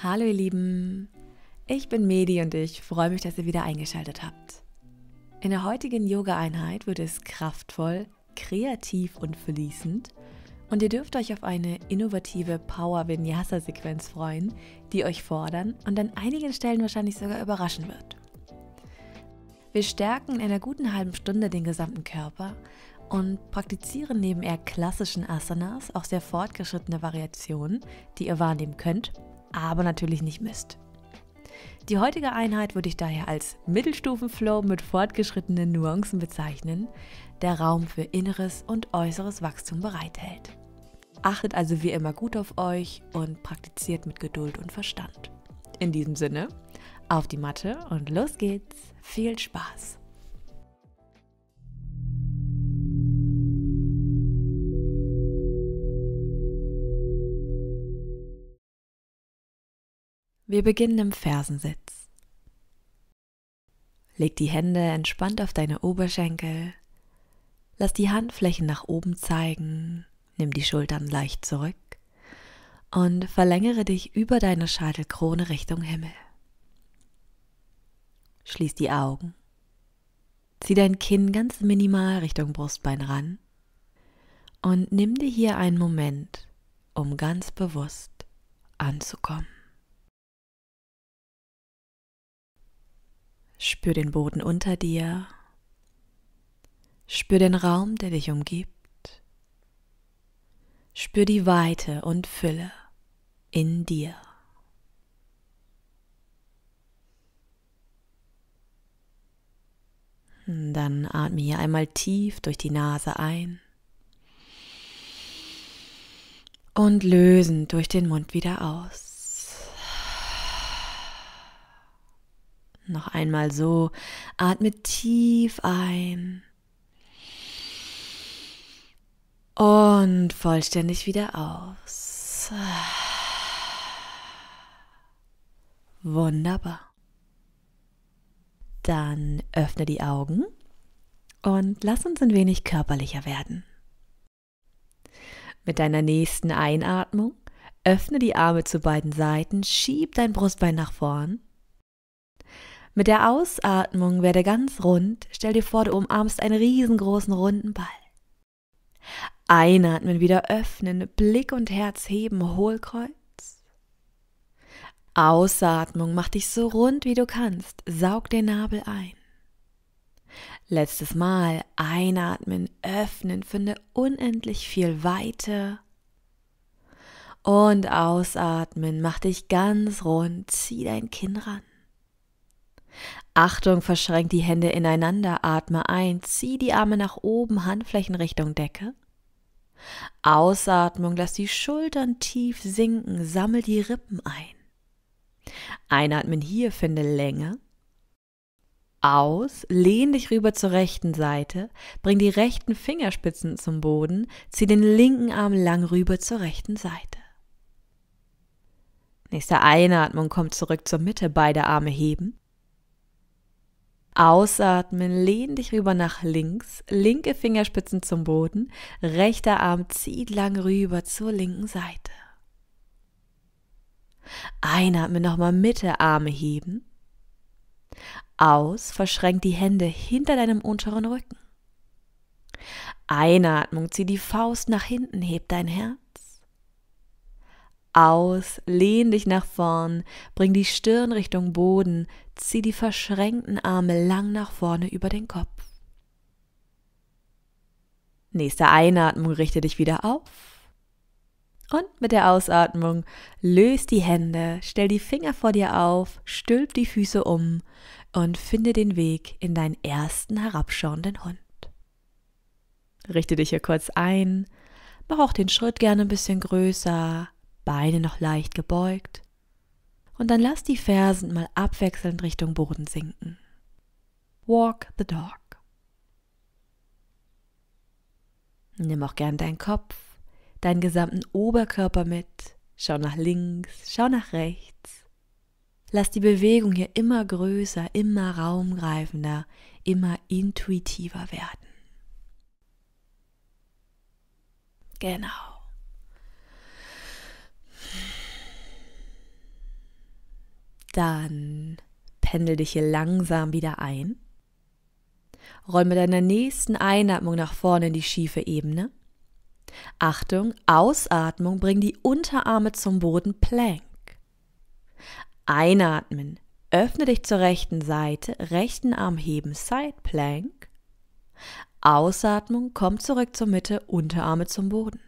Hallo ihr Lieben, ich bin Medi und ich freue mich, dass ihr wieder eingeschaltet habt. In der heutigen Yoga-Einheit wird es kraftvoll, kreativ und fließend und ihr dürft euch auf eine innovative Power-Vinyasa-Sequenz freuen, die euch fordern und an einigen Stellen wahrscheinlich sogar überraschen wird. Wir stärken in einer guten halben Stunde den gesamten Körper und praktizieren neben eher klassischen Asanas auch sehr fortgeschrittene Variationen, die ihr wahrnehmen könnt aber natürlich nicht misst. Die heutige Einheit würde ich daher als Mittelstufenflow mit fortgeschrittenen Nuancen bezeichnen, der Raum für inneres und äußeres Wachstum bereithält. Achtet also wie immer gut auf euch und praktiziert mit Geduld und Verstand. In diesem Sinne, auf die Matte und los geht's. Viel Spaß! Wir beginnen im Fersensitz. Leg die Hände entspannt auf deine Oberschenkel, lass die Handflächen nach oben zeigen, nimm die Schultern leicht zurück und verlängere dich über deine Scheitelkrone Richtung Himmel. Schließ die Augen. Zieh dein Kinn ganz minimal Richtung Brustbein ran und nimm dir hier einen Moment, um ganz bewusst anzukommen. Spür den Boden unter dir. Spür den Raum, der dich umgibt. Spür die Weite und Fülle in dir. Hm, dann atme hier einmal tief durch die Nase ein und lösend durch den Mund wieder aus. Noch einmal so. Atme tief ein. Und vollständig wieder aus. Wunderbar. Dann öffne die Augen und lass uns ein wenig körperlicher werden. Mit deiner nächsten Einatmung öffne die Arme zu beiden Seiten, schieb dein Brustbein nach vorn mit der Ausatmung werde ganz rund. Stell dir vor, du umarmst einen riesengroßen runden Ball. Einatmen, wieder öffnen, Blick und Herz heben, Hohlkreuz. Ausatmung, mach dich so rund wie du kannst, saug den Nabel ein. Letztes Mal einatmen, öffnen, finde unendlich viel Weite. Und ausatmen, mach dich ganz rund, zieh dein Kinn ran. Achtung, verschränk die Hände ineinander, atme ein, zieh die Arme nach oben, Handflächen Richtung Decke. Ausatmung, lass die Schultern tief sinken, sammel die Rippen ein. Einatmen hier, finde Länge. Aus, lehn dich rüber zur rechten Seite, bring die rechten Fingerspitzen zum Boden, zieh den linken Arm lang rüber zur rechten Seite. Nächste Einatmung komm zurück zur Mitte, beide Arme heben. Ausatmen, lehn dich rüber nach links, linke Fingerspitzen zum Boden, rechter Arm zieht lang rüber zur linken Seite. Einatmen, nochmal Mitte Arme heben. Aus, verschränk die Hände hinter deinem unteren Rücken. Einatmung, zieh die Faust nach hinten, heb dein Herz aus, lehn dich nach vorn, bring die Stirn Richtung Boden, zieh die verschränkten Arme lang nach vorne über den Kopf. Nächste Einatmung richte dich wieder auf. Und mit der Ausatmung löst die Hände, stell die Finger vor dir auf, stülp die Füße um und finde den Weg in deinen ersten herabschauenden Hund. Richte dich hier kurz ein, mach auch den Schritt gerne ein bisschen größer, Beine noch leicht gebeugt. Und dann lass die Fersen mal abwechselnd Richtung Boden sinken. Walk the dog. Nimm auch gern deinen Kopf, deinen gesamten Oberkörper mit. Schau nach links, schau nach rechts. Lass die Bewegung hier immer größer, immer raumgreifender, immer intuitiver werden. Genau. Dann pendel dich hier langsam wieder ein. Roll mit deiner nächsten Einatmung nach vorne in die schiefe Ebene. Achtung, Ausatmung, bring die Unterarme zum Boden Plank. Einatmen, öffne dich zur rechten Seite, rechten Arm heben Side Plank. Ausatmung, komm zurück zur Mitte, Unterarme zum Boden.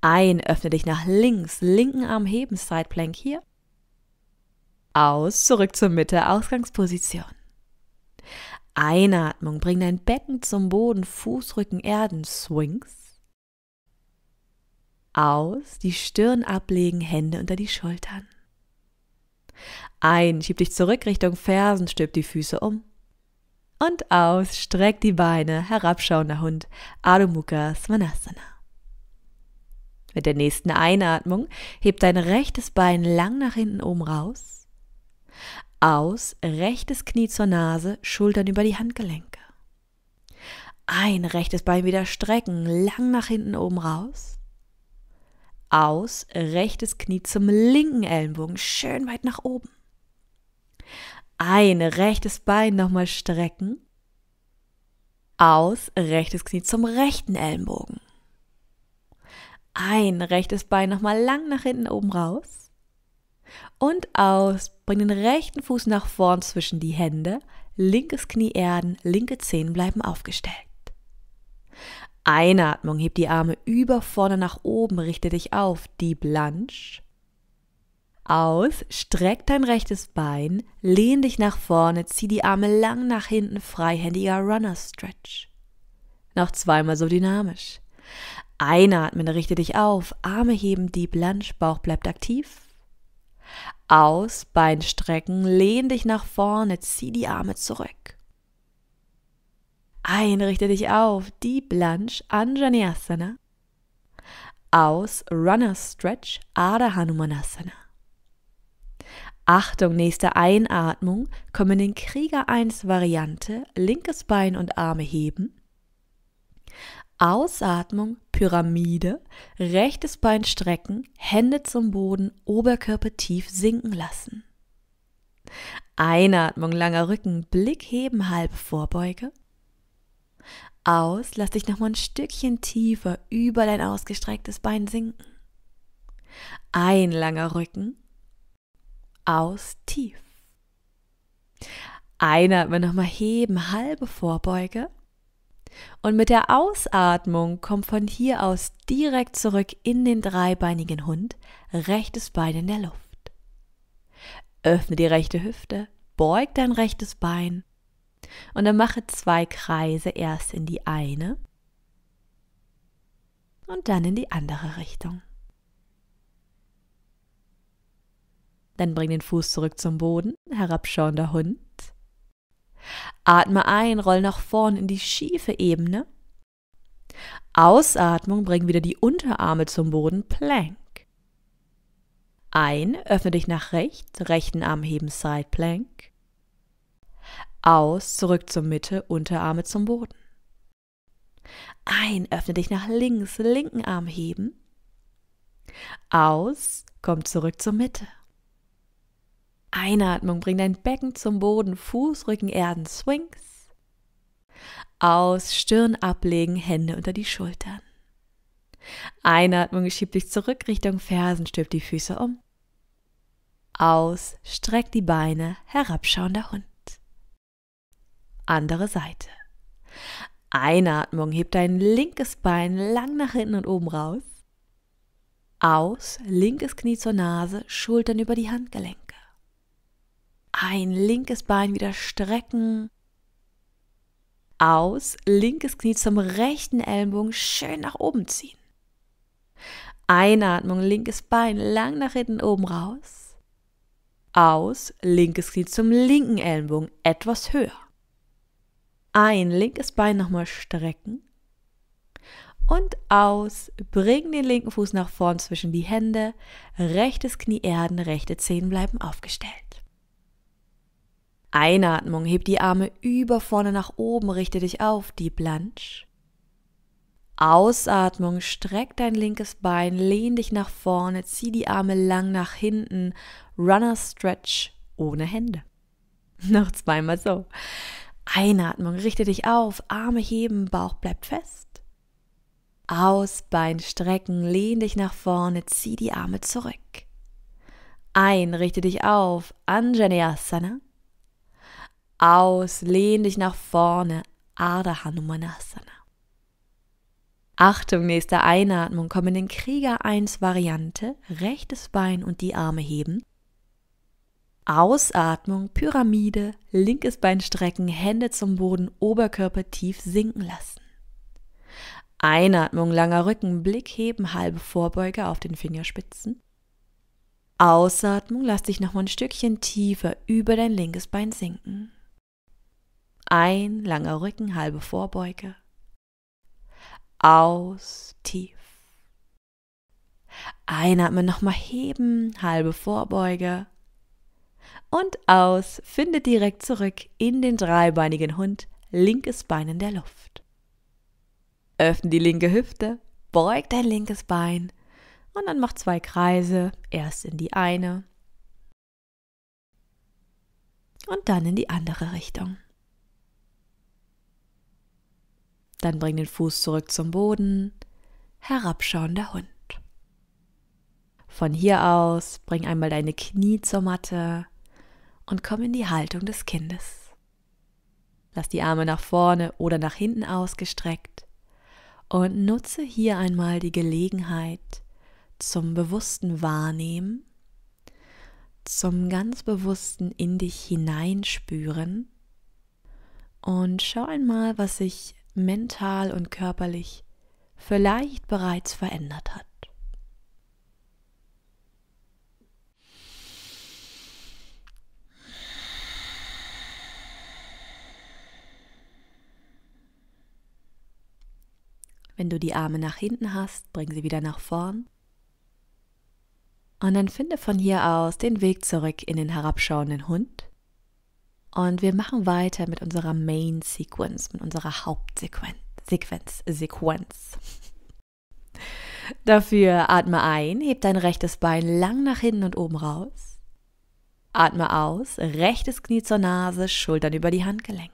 Ein, öffne dich nach links, linken Arm heben Side Plank hier aus, zurück zur Mitte, Ausgangsposition. Einatmung, bring dein Becken zum Boden, Fußrücken, Erden, Swings. Aus, die Stirn ablegen, Hände unter die Schultern. Ein, schieb dich zurück Richtung Fersen, stülp die Füße um. Und aus, streck die Beine, herabschauender Hund, Adho Mukha Svanasana. Mit der nächsten Einatmung heb dein rechtes Bein lang nach hinten oben raus. Aus, rechtes Knie zur Nase, Schultern über die Handgelenke. Ein, rechtes Bein wieder strecken, lang nach hinten oben raus. Aus, rechtes Knie zum linken Ellenbogen, schön weit nach oben. Ein, rechtes Bein nochmal strecken. Aus, rechtes Knie zum rechten Ellenbogen. Ein, rechtes Bein nochmal lang nach hinten oben raus. Und aus, bring den rechten Fuß nach vorn zwischen die Hände, linkes Knie erden, linke Zehen bleiben aufgestellt. Einatmung, heb die Arme über vorne nach oben, richte dich auf, die Blanche. Aus, streck dein rechtes Bein, lehn dich nach vorne, zieh die Arme lang nach hinten, freihändiger Runner Stretch. Noch zweimal so dynamisch. Einatmen, richte dich auf, Arme heben, die Blanche, Bauch bleibt aktiv. Aus, Bein strecken, lehn dich nach vorne, zieh die Arme zurück. Ein, richte dich auf, Deep Lunge, Anjaneyasana. Aus, Runner Stretch, Adha Hanumanasana. Achtung, nächste Einatmung, kommen in den Krieger 1 Variante, linkes Bein und Arme heben. Ausatmung, Pyramide, rechtes Bein strecken, Hände zum Boden, Oberkörper tief sinken lassen. Einatmung, langer Rücken, Blick heben, halbe Vorbeuge. Aus, lass dich nochmal ein Stückchen tiefer über dein ausgestrecktes Bein sinken. Ein langer Rücken. Aus, tief. Einatmen, nochmal heben, halbe Vorbeuge. Und mit der Ausatmung kommt von hier aus direkt zurück in den dreibeinigen Hund, rechtes Bein in der Luft. Öffne die rechte Hüfte, beug dein rechtes Bein und dann mache zwei Kreise erst in die eine und dann in die andere Richtung. Dann bring den Fuß zurück zum Boden, herabschauender Hund. Atme ein, roll nach vorn in die schiefe Ebene. Ausatmung, bring wieder die Unterarme zum Boden, Plank. Ein, öffne dich nach rechts, rechten Arm heben, Side Plank. Aus, zurück zur Mitte, Unterarme zum Boden. Ein, öffne dich nach links, linken Arm heben. Aus, komm zurück zur Mitte. Einatmung, bring dein Becken zum Boden, Fuß, Rücken, Erden, Swings. Aus, Stirn ablegen, Hände unter die Schultern. Einatmung, schieb dich zurück Richtung Fersen, stülp die Füße um. Aus, streck die Beine, herabschauender Hund. Andere Seite. Einatmung, heb dein linkes Bein lang nach hinten und oben raus. Aus, linkes Knie zur Nase, Schultern über die Handgelenke. Ein, linkes Bein wieder strecken. Aus, linkes Knie zum rechten Ellenbogen schön nach oben ziehen. Einatmung, linkes Bein lang nach hinten oben raus. Aus, linkes Knie zum linken Ellenbogen etwas höher. Ein, linkes Bein nochmal strecken. Und aus, bring den linken Fuß nach vorn zwischen die Hände, rechtes Knie erden, rechte Zehen bleiben aufgestellt. Einatmung, heb die Arme über vorne nach oben, richte dich auf, Deep Blanche. Ausatmung, streck dein linkes Bein, lehn dich nach vorne, zieh die Arme lang nach hinten, Runner Stretch ohne Hände. Noch zweimal so. Einatmung, richte dich auf, Arme heben, Bauch bleibt fest. Aus, Bein strecken, lehn dich nach vorne, zieh die Arme zurück. Ein, richte dich auf, Anjaneyasana aus, lehn dich nach vorne, Ardha Numanasana. Achtung, nächste Einatmung, komm in den Krieger 1 Variante, rechtes Bein und die Arme heben. Ausatmung, Pyramide, linkes Bein strecken, Hände zum Boden, Oberkörper tief sinken lassen. Einatmung, langer Rücken, Blick heben, halbe Vorbeuge auf den Fingerspitzen. Ausatmung, lass dich nochmal ein Stückchen tiefer über dein linkes Bein sinken. Ein langer Rücken, halbe Vorbeuge. Aus, tief. Einatmen, nochmal heben, halbe Vorbeuge. Und aus, finde direkt zurück in den dreibeinigen Hund, linkes Bein in der Luft. Öffne die linke Hüfte, beug dein linkes Bein und dann mach zwei Kreise, erst in die eine und dann in die andere Richtung. Dann bring den Fuß zurück zum Boden. Herabschauender Hund. Von hier aus bring einmal deine Knie zur Matte und komm in die Haltung des Kindes. Lass die Arme nach vorne oder nach hinten ausgestreckt und nutze hier einmal die Gelegenheit zum bewussten Wahrnehmen, zum ganz bewussten in dich hineinspüren und schau einmal, was sich mental und körperlich vielleicht bereits verändert hat. Wenn du die Arme nach hinten hast, bring sie wieder nach vorn. Und dann finde von hier aus den Weg zurück in den herabschauenden Hund. Und wir machen weiter mit unserer Main Sequence, mit unserer Hauptsequenz. Sequenz, Sequenz. Dafür atme ein, heb dein rechtes Bein lang nach hinten und oben raus. Atme aus, rechtes Knie zur Nase, Schultern über die Handgelenke.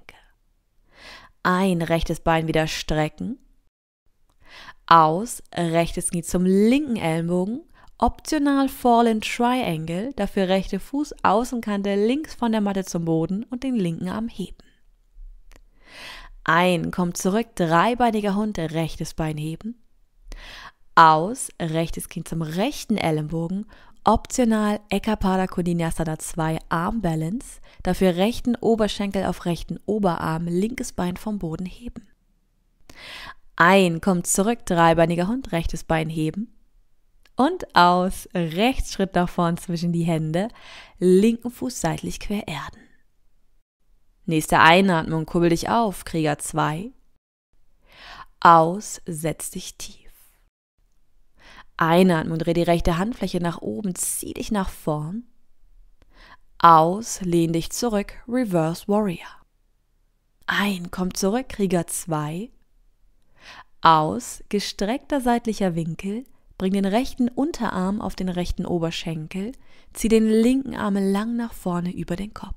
Ein, rechtes Bein wieder strecken. Aus, rechtes Knie zum linken Ellenbogen, Optional Fallen Triangle, dafür rechte Fuß, Außenkante links von der Matte zum Boden und den linken Arm heben. Ein, kommt zurück, dreibeiniger Hund, rechtes Bein heben. Aus, rechtes Kind zum rechten Ellenbogen, optional Ekapada Kondinyasana 2 Arm Balance, dafür rechten Oberschenkel auf rechten Oberarm, linkes Bein vom Boden heben. Ein, kommt zurück, dreibeiniger Hund, rechtes Bein heben und aus, Rechtsschritt nach vorn zwischen die Hände, linken Fuß seitlich quer erden. Nächste Einatmung, kurbel dich auf, Krieger 2. Aus, setz dich tief. Einatmung, dreh die rechte Handfläche nach oben, zieh dich nach vorn. Aus, lehn dich zurück, Reverse Warrior. Ein, komm zurück, Krieger 2. Aus, gestreckter seitlicher Winkel, Bring den rechten Unterarm auf den rechten Oberschenkel, zieh den linken Arm lang nach vorne über den Kopf.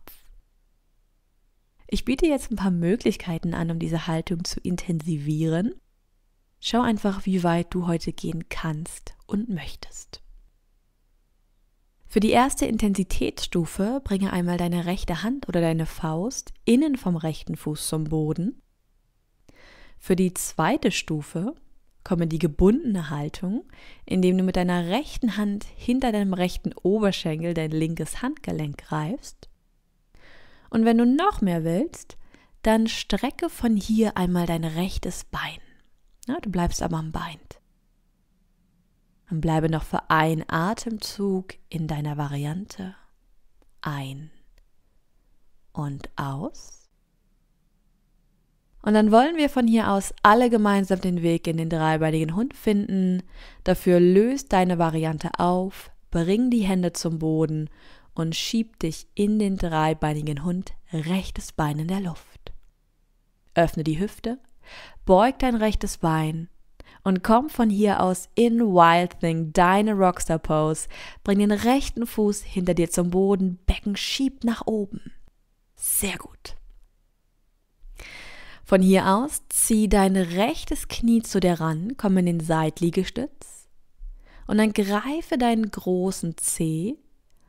Ich biete jetzt ein paar Möglichkeiten an, um diese Haltung zu intensivieren. Schau einfach, wie weit du heute gehen kannst und möchtest. Für die erste Intensitätsstufe bringe einmal deine rechte Hand oder deine Faust innen vom rechten Fuß zum Boden. Für die zweite Stufe komm in die gebundene Haltung, indem du mit deiner rechten Hand hinter deinem rechten Oberschenkel dein linkes Handgelenk greifst. Und wenn du noch mehr willst, dann strecke von hier einmal dein rechtes Bein. Ja, du bleibst aber am Bein. Und bleibe noch für einen Atemzug in deiner Variante. Ein und aus. Und dann wollen wir von hier aus alle gemeinsam den Weg in den dreibeinigen Hund finden. Dafür löst deine Variante auf, bring die Hände zum Boden und schieb dich in den dreibeinigen Hund, rechtes Bein in der Luft. Öffne die Hüfte, beug dein rechtes Bein und komm von hier aus in Wild Thing, deine Rockstar Pose. Bring den rechten Fuß hinter dir zum Boden, Becken schiebt nach oben. Sehr gut. Von hier aus zieh dein rechtes Knie zu dir ran, komm in den Seitliegestütz und dann greife deinen großen Zeh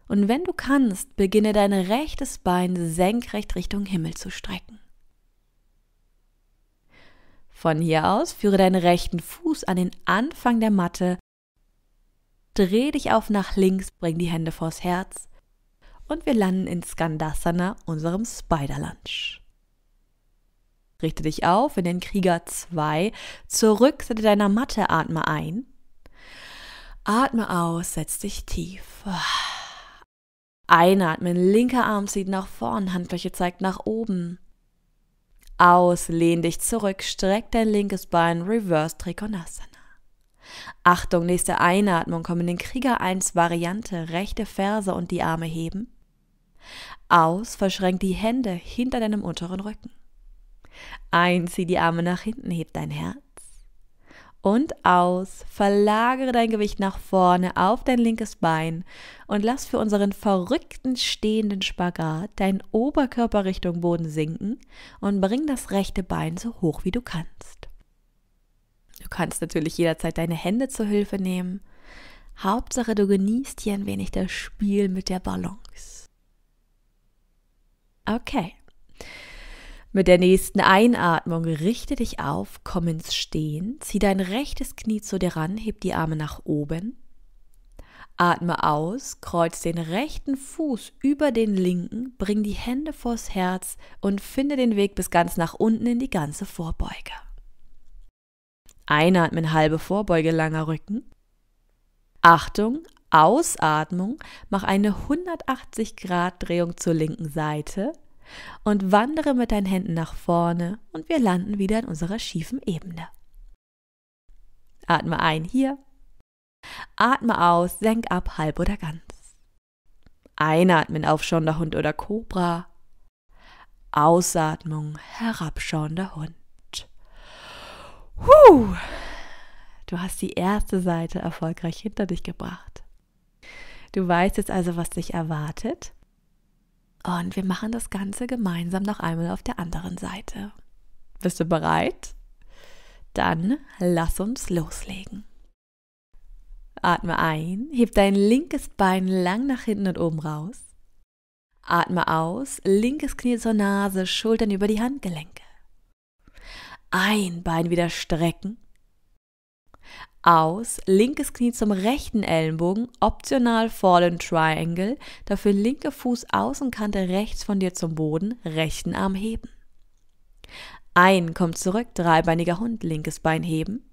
und wenn du kannst, beginne dein rechtes Bein senkrecht Richtung Himmel zu strecken. Von hier aus führe deinen rechten Fuß an den Anfang der Matte, dreh dich auf nach links, bring die Hände vors Herz und wir landen in Skandasana, unserem Spider lunch Richte dich auf in den Krieger 2. Zurück, setze deiner Matte, atme ein. Atme aus, setz dich tief. Einatmen, linker Arm zieht nach vorn, Handfläche zeigt nach oben. Aus, lehn dich zurück, streck dein linkes Bein, Reverse Trikonasana. Achtung, nächste Einatmung, komm in den Krieger 1 Variante, rechte Ferse und die Arme heben. Aus, verschränk die Hände hinter deinem unteren Rücken. Ein, zieh die Arme nach hinten, heb dein Herz. Und aus, verlagere dein Gewicht nach vorne auf dein linkes Bein und lass für unseren verrückten stehenden Spagat deinen Oberkörper Richtung Boden sinken und bring das rechte Bein so hoch wie du kannst. Du kannst natürlich jederzeit deine Hände zur Hilfe nehmen. Hauptsache, du genießt hier ein wenig das Spiel mit der Balance. Okay, mit der nächsten Einatmung richte dich auf, komm ins Stehen, zieh dein rechtes Knie zu dir ran, heb die Arme nach oben. Atme aus, kreuz den rechten Fuß über den linken, bring die Hände vors Herz und finde den Weg bis ganz nach unten in die ganze Vorbeuge. Einatmen halbe Vorbeuge, langer Rücken. Achtung, Ausatmung, mach eine 180 Grad Drehung zur linken Seite und wandere mit deinen Händen nach vorne und wir landen wieder in unserer schiefen Ebene. Atme ein hier. Atme aus, senk ab, halb oder ganz. Einatmen, aufschauender Hund oder Kobra. Ausatmung, herabschauender Hund. Huh. Du hast die erste Seite erfolgreich hinter dich gebracht. Du weißt jetzt also, was dich erwartet und wir machen das Ganze gemeinsam noch einmal auf der anderen Seite. Bist du bereit? Dann lass uns loslegen. Atme ein, heb dein linkes Bein lang nach hinten und oben raus. Atme aus, linkes Knie zur Nase, Schultern über die Handgelenke. Ein Bein wieder strecken aus, linkes Knie zum rechten Ellenbogen, optional Fallen Triangle, dafür linke Fuß Außenkante rechts von dir zum Boden, rechten Arm heben. Ein, kommt zurück, dreibeiniger Hund, linkes Bein heben.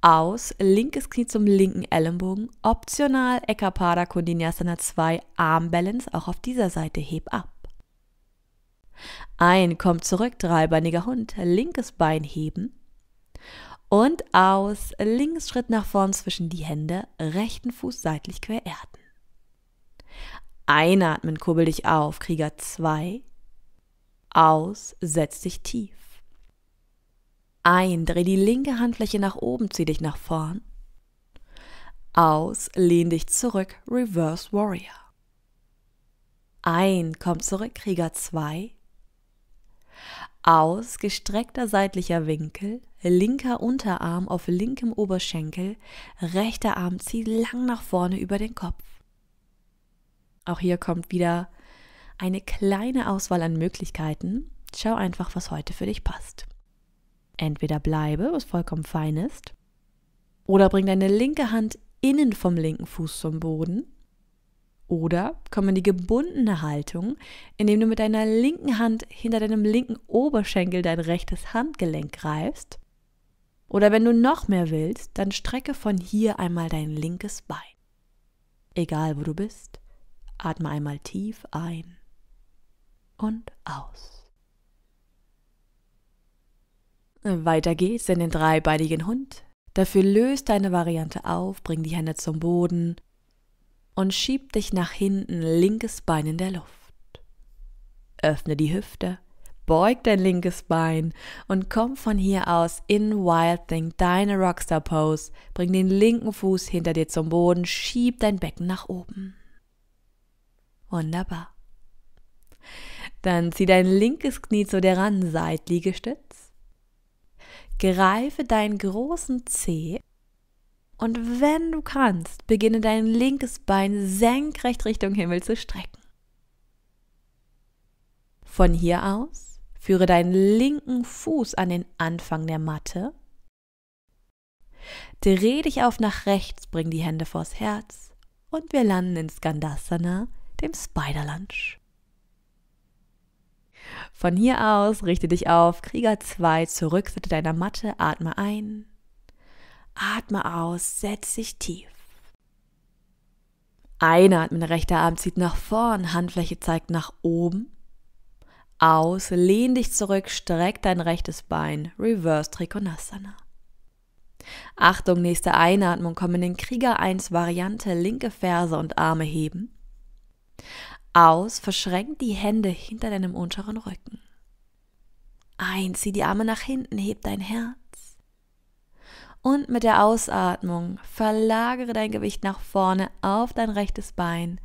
Aus, linkes Knie zum linken Ellenbogen, optional Ekapada Kondinyasana 2, Armbalance, auch auf dieser Seite heb ab. Ein, kommt zurück, dreibeiniger Hund, linkes Bein heben und aus. Links Schritt nach vorn zwischen die Hände, rechten Fuß seitlich quer erden. Einatmen, kurbel dich auf, Krieger 2. Aus, setz dich tief. Ein, dreh die linke Handfläche nach oben, zieh dich nach vorn. Aus, lehn dich zurück, Reverse Warrior. Ein, komm zurück, Krieger 2. Aus, gestreckter seitlicher Winkel, linker Unterarm auf linkem Oberschenkel, rechter Arm zieht lang nach vorne über den Kopf. Auch hier kommt wieder eine kleine Auswahl an Möglichkeiten. Schau einfach, was heute für dich passt. Entweder bleibe, was vollkommen fein ist, oder bring deine linke Hand innen vom linken Fuß zum Boden. Oder komm in die gebundene Haltung, indem du mit deiner linken Hand hinter deinem linken Oberschenkel dein rechtes Handgelenk greifst oder wenn du noch mehr willst, dann strecke von hier einmal dein linkes Bein. Egal wo du bist, atme einmal tief ein und aus. Weiter geht's in den dreibeinigen Hund. Dafür löst deine Variante auf, bring die Hände zum Boden und schieb dich nach hinten, linkes Bein in der Luft. Öffne die Hüfte, beug dein linkes Bein und komm von hier aus in Wild Thing, deine Rockstar Pose. Bring den linken Fuß hinter dir zum Boden, schieb dein Becken nach oben. Wunderbar. Dann zieh dein linkes Knie zu der ran, Seitliegestütz. Greife deinen großen Zeh und wenn du kannst, beginne dein linkes Bein senkrecht Richtung Himmel zu strecken. Von hier aus Führe deinen linken Fuß an den Anfang der Matte. Dreh dich auf nach rechts, bring die Hände vors Herz und wir landen in Skandasana, dem Spider Lunge. Von hier aus richte dich auf Krieger 2 zur Rückseite deiner Matte, atme ein, atme aus, setz dich tief. Einatmen, rechter Arm zieht nach vorn, Handfläche zeigt nach oben aus, lehn dich zurück, streck dein rechtes Bein, Reverse Trikonasana. Achtung, nächste Einatmung kommen in den Krieger 1 Variante, linke Ferse und Arme heben. Aus, verschränk die Hände hinter deinem unteren Rücken. Ein, zieh die Arme nach hinten, heb dein Herz. Und mit der Ausatmung verlagere dein Gewicht nach vorne auf dein rechtes Bein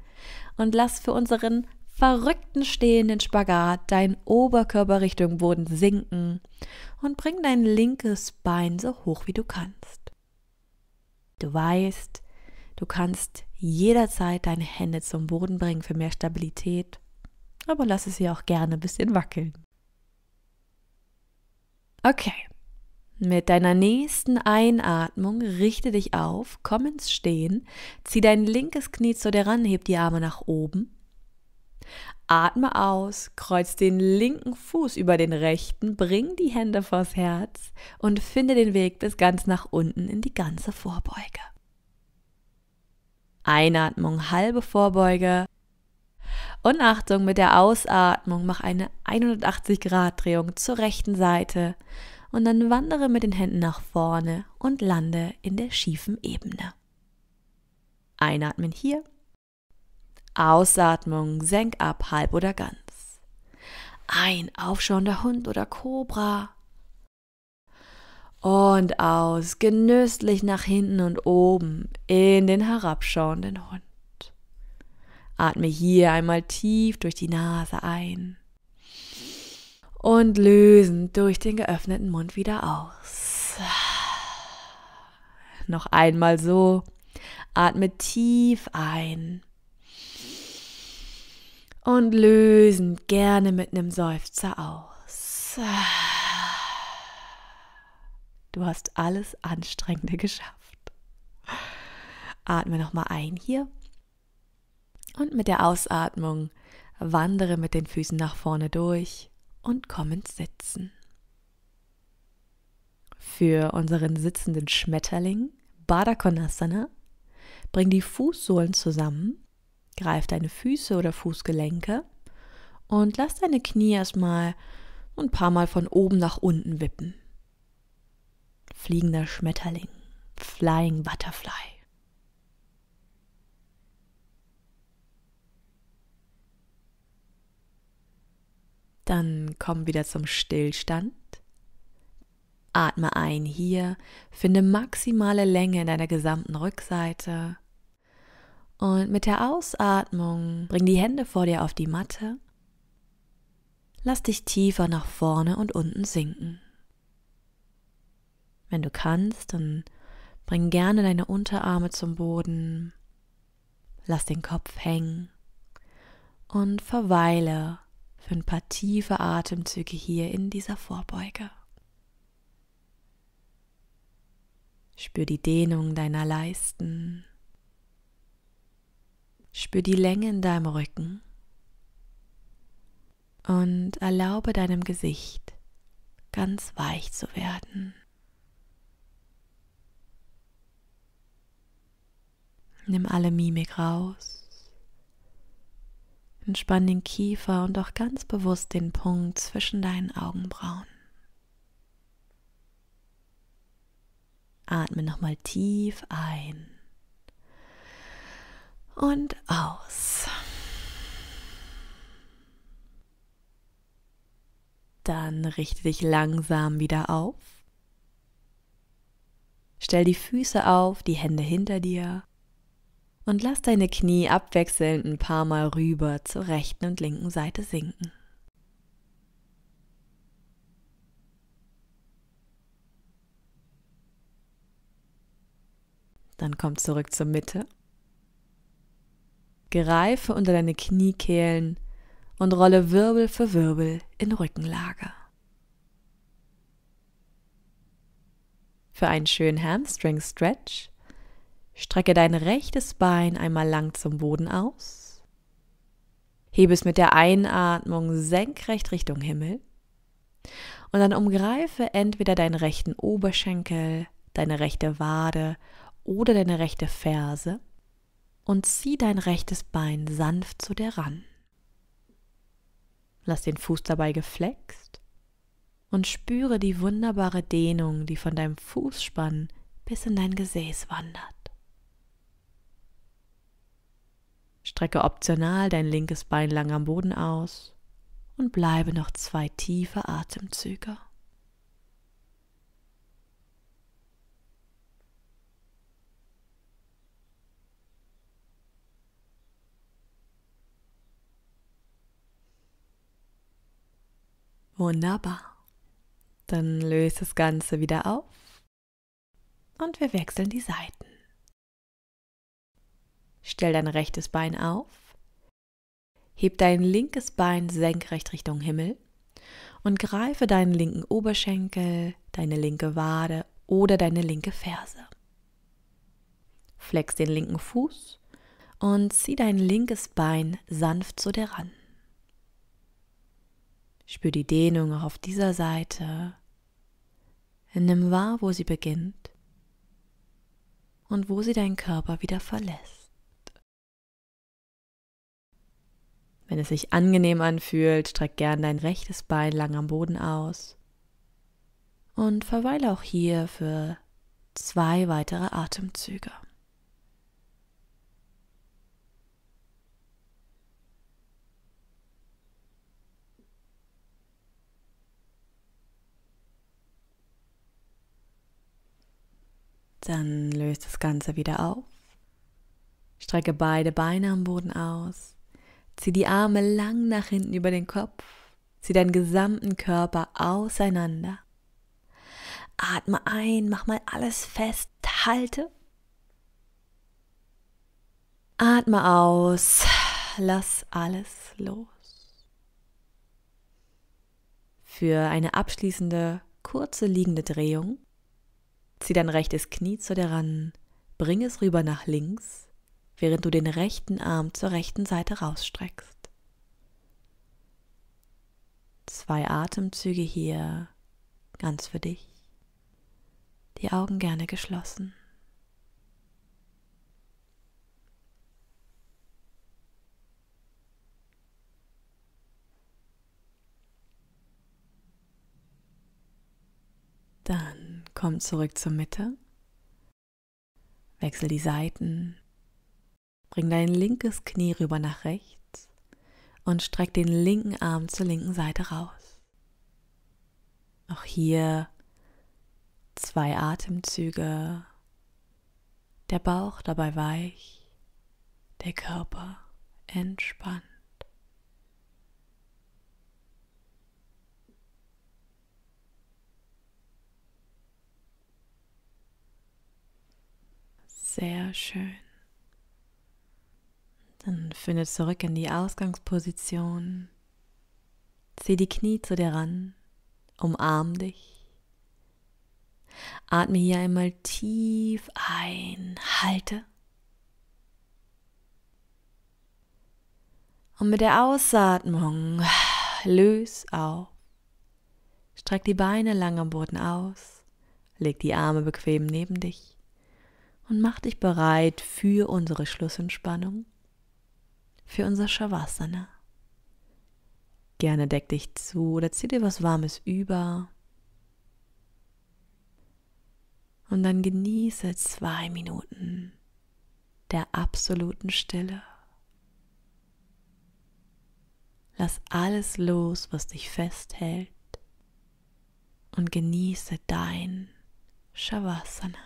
und lass für unseren verrückten stehenden Spagat deinen Oberkörper Richtung Boden sinken und bring dein linkes Bein so hoch wie du kannst. Du weißt, du kannst jederzeit deine Hände zum Boden bringen für mehr Stabilität, aber lass es sie auch gerne ein bisschen wackeln. Okay. Mit deiner nächsten Einatmung richte dich auf, komm ins Stehen, zieh dein linkes Knie zu dir ran, heb die Arme nach oben Atme aus, kreuz den linken Fuß über den rechten, bring die Hände vors Herz und finde den Weg bis ganz nach unten in die ganze Vorbeuge. Einatmung, halbe Vorbeuge. Und Achtung, mit der Ausatmung mach eine 180-Grad-Drehung zur rechten Seite und dann wandere mit den Händen nach vorne und lande in der schiefen Ebene. Einatmen hier Ausatmung, senk ab, halb oder ganz. Ein, aufschauender Hund oder Kobra. Und aus, genüsslich nach hinten und oben in den herabschauenden Hund. Atme hier einmal tief durch die Nase ein und lösen durch den geöffneten Mund wieder aus. Noch einmal so. Atme tief ein und lösen gerne mit einem Seufzer aus. Du hast alles Anstrengende geschafft. Atme nochmal ein hier und mit der Ausatmung wandere mit den Füßen nach vorne durch und komm ins Sitzen. Für unseren sitzenden Schmetterling, Badakonasana, bring die Fußsohlen zusammen Greif deine Füße oder Fußgelenke und lass deine Knie erstmal ein paar Mal von oben nach unten wippen. Fliegender Schmetterling, Flying Butterfly. Dann komm wieder zum Stillstand. Atme ein hier, finde maximale Länge in deiner gesamten Rückseite und mit der Ausatmung bring die Hände vor dir auf die Matte. Lass dich tiefer nach vorne und unten sinken. Wenn du kannst, dann bring gerne deine Unterarme zum Boden. Lass den Kopf hängen und verweile für ein paar tiefe Atemzüge hier in dieser Vorbeuge. Spür die Dehnung deiner Leisten. Spür die Länge in deinem Rücken und erlaube deinem Gesicht ganz weich zu werden. Nimm alle Mimik raus. Entspann den Kiefer und auch ganz bewusst den Punkt zwischen deinen Augenbrauen. Atme nochmal tief ein und aus. Dann richte dich langsam wieder auf. Stell die Füße auf, die Hände hinter dir und lass deine Knie abwechselnd ein paar Mal rüber zur rechten und linken Seite sinken. Dann komm zurück zur Mitte Greife unter deine Kniekehlen und rolle Wirbel für Wirbel in Rückenlage. Für einen schönen Hamstring Stretch strecke dein rechtes Bein einmal lang zum Boden aus. Hebe es mit der Einatmung senkrecht Richtung Himmel und dann umgreife entweder deinen rechten Oberschenkel, deine rechte Wade oder deine rechte Ferse und zieh dein rechtes Bein sanft zu dir ran. Lass den Fuß dabei geflext und spüre die wunderbare Dehnung, die von deinem Fußspann bis in dein Gesäß wandert. Strecke optional dein linkes Bein lang am Boden aus und bleibe noch zwei tiefe Atemzüge. Wunderbar. Dann löst das Ganze wieder auf und wir wechseln die Seiten. Stell dein rechtes Bein auf, heb dein linkes Bein senkrecht Richtung Himmel und greife deinen linken Oberschenkel, deine linke Wade oder deine linke Ferse. Flex den linken Fuß und zieh dein linkes Bein sanft zu dir ran. Spür die Dehnung auch auf dieser Seite. Nimm wahr, wo sie beginnt und wo sie deinen Körper wieder verlässt. Wenn es sich angenehm anfühlt, streck gern dein rechtes Bein lang am Boden aus und verweile auch hier für zwei weitere Atemzüge. Dann löst das Ganze wieder auf. Strecke beide Beine am Boden aus. Zieh die Arme lang nach hinten über den Kopf. Zieh deinen gesamten Körper auseinander. Atme ein, mach mal alles fest, halte. Atme aus, lass alles los. Für eine abschließende kurze liegende Drehung Zieh dein rechtes Knie zu dir ran, bring es rüber nach links, während du den rechten Arm zur rechten Seite rausstreckst. Zwei Atemzüge hier, ganz für dich. Die Augen gerne geschlossen. Dann Komm zurück zur Mitte. Wechsel die Seiten. Bring dein linkes Knie rüber nach rechts und streck den linken Arm zur linken Seite raus. Auch hier zwei Atemzüge. Der Bauch dabei weich, der Körper entspannt. Sehr schön. Dann finde zurück in die Ausgangsposition. Zieh die Knie zu dir ran. Umarm dich. Atme hier einmal tief ein. Halte. Und mit der Ausatmung löse auf. Streck die Beine lang am Boden aus. Leg die Arme bequem neben dich und mach dich bereit für unsere Schlussentspannung, für unser Shavasana. Gerne deck dich zu oder zieh dir was Warmes über. Und dann genieße zwei Minuten der absoluten Stille. Lass alles los, was dich festhält und genieße dein Shavasana.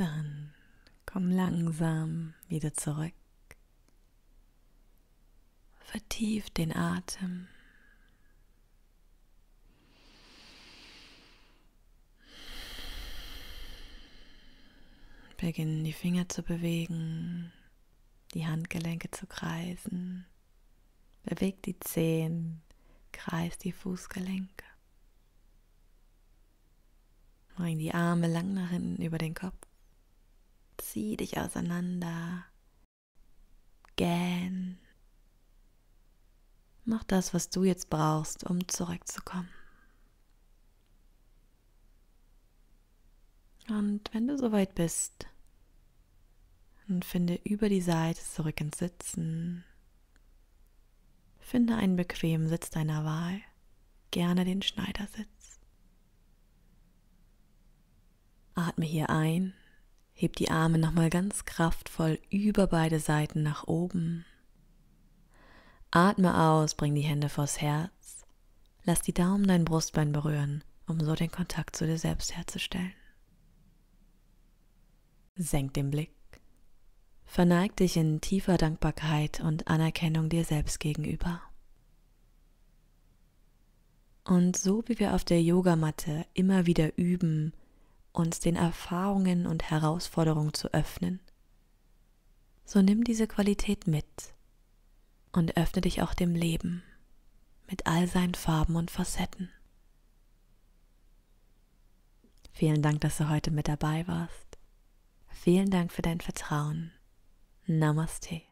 Dann komm langsam wieder zurück. Vertief den Atem. Beginnen die Finger zu bewegen, die Handgelenke zu kreisen. Beweg die Zehen, kreis die Fußgelenke. Bring die Arme lang nach hinten über den Kopf zieh dich auseinander, gähn. Mach das, was du jetzt brauchst, um zurückzukommen. Und wenn du soweit bist, dann finde über die Seite zurück ins Sitzen. Finde einen bequemen Sitz deiner Wahl, gerne den Schneidersitz. Atme hier ein Heb die Arme nochmal ganz kraftvoll über beide Seiten nach oben. Atme aus, bring die Hände vors Herz. Lass die Daumen dein Brustbein berühren, um so den Kontakt zu dir selbst herzustellen. Senk den Blick. Verneig dich in tiefer Dankbarkeit und Anerkennung dir selbst gegenüber. Und so wie wir auf der Yogamatte immer wieder üben, uns den Erfahrungen und Herausforderungen zu öffnen, so nimm diese Qualität mit und öffne dich auch dem Leben mit all seinen Farben und Facetten. Vielen Dank, dass du heute mit dabei warst. Vielen Dank für dein Vertrauen. Namaste.